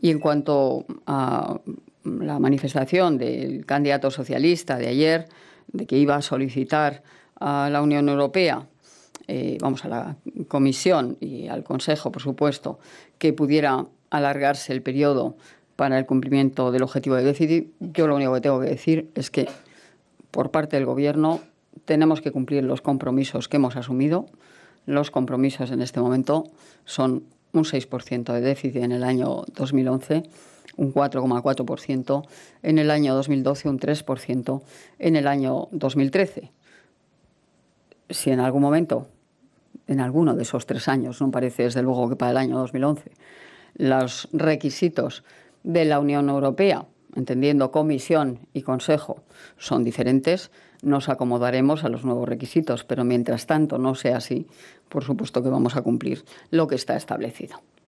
Y en cuanto a la manifestación del candidato socialista de ayer, de que iba a solicitar a la Unión Europea, eh, vamos, a la Comisión y al Consejo, por supuesto, que pudiera alargarse el periodo para el cumplimiento del objetivo de déficit, yo lo único que tengo que decir es que por parte del Gobierno tenemos que cumplir los compromisos que hemos asumido. Los compromisos en este momento son un 6% de déficit en el año 2011, un 4,4%, en el año 2012 un 3%, en el año 2013. Si en algún momento, en alguno de esos tres años, no parece desde luego que para el año 2011, los requisitos de la Unión Europea entendiendo comisión y consejo son diferentes, nos acomodaremos a los nuevos requisitos, pero mientras tanto no sea así, por supuesto que vamos a cumplir lo que está establecido.